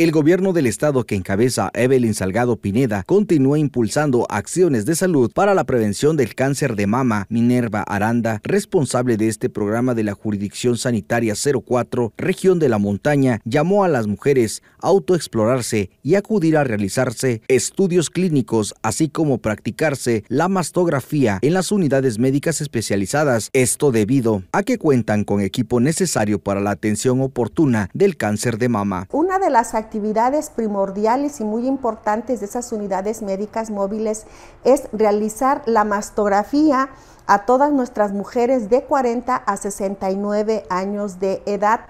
El gobierno del estado que encabeza Evelyn Salgado Pineda continúa impulsando acciones de salud para la prevención del cáncer de mama. Minerva Aranda, responsable de este programa de la Jurisdicción Sanitaria 04, región de la montaña, llamó a las mujeres a autoexplorarse y acudir a realizarse estudios clínicos, así como practicarse la mastografía en las unidades médicas especializadas. Esto debido a que cuentan con equipo necesario para la atención oportuna del cáncer de mama. Una de las actividades primordiales y muy importantes de esas unidades médicas móviles es realizar la mastografía a todas nuestras mujeres de 40 a 69 años de edad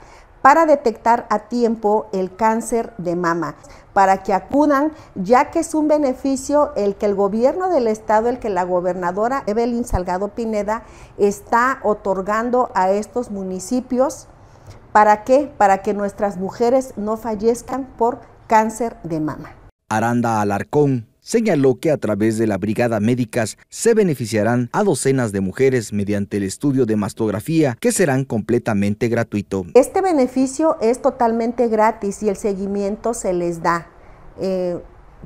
para detectar a tiempo el cáncer de mama, para que acudan, ya que es un beneficio el que el gobierno del estado, el que la gobernadora Evelyn Salgado Pineda está otorgando a estos municipios ¿Para qué? Para que nuestras mujeres no fallezcan por cáncer de mama. Aranda Alarcón señaló que a través de la Brigada Médicas se beneficiarán a docenas de mujeres mediante el estudio de mastografía que serán completamente gratuito. Este beneficio es totalmente gratis y el seguimiento se les da. Eh,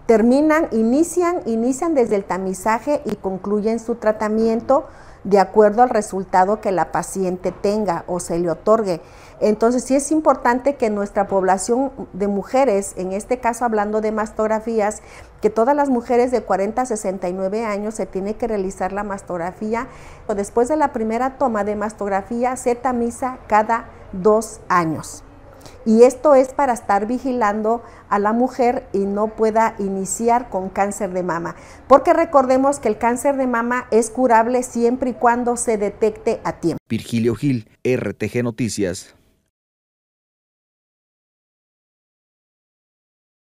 terminan, inician, inician desde el tamizaje y concluyen su tratamiento de acuerdo al resultado que la paciente tenga o se le otorgue. Entonces sí es importante que nuestra población de mujeres, en este caso hablando de mastografías, que todas las mujeres de 40 a 69 años se tiene que realizar la mastografía o después de la primera toma de mastografía se tamiza cada dos años. Y esto es para estar vigilando a la mujer y no pueda iniciar con cáncer de mama. Porque recordemos que el cáncer de mama es curable siempre y cuando se detecte a tiempo. Virgilio Gil, RTG Noticias.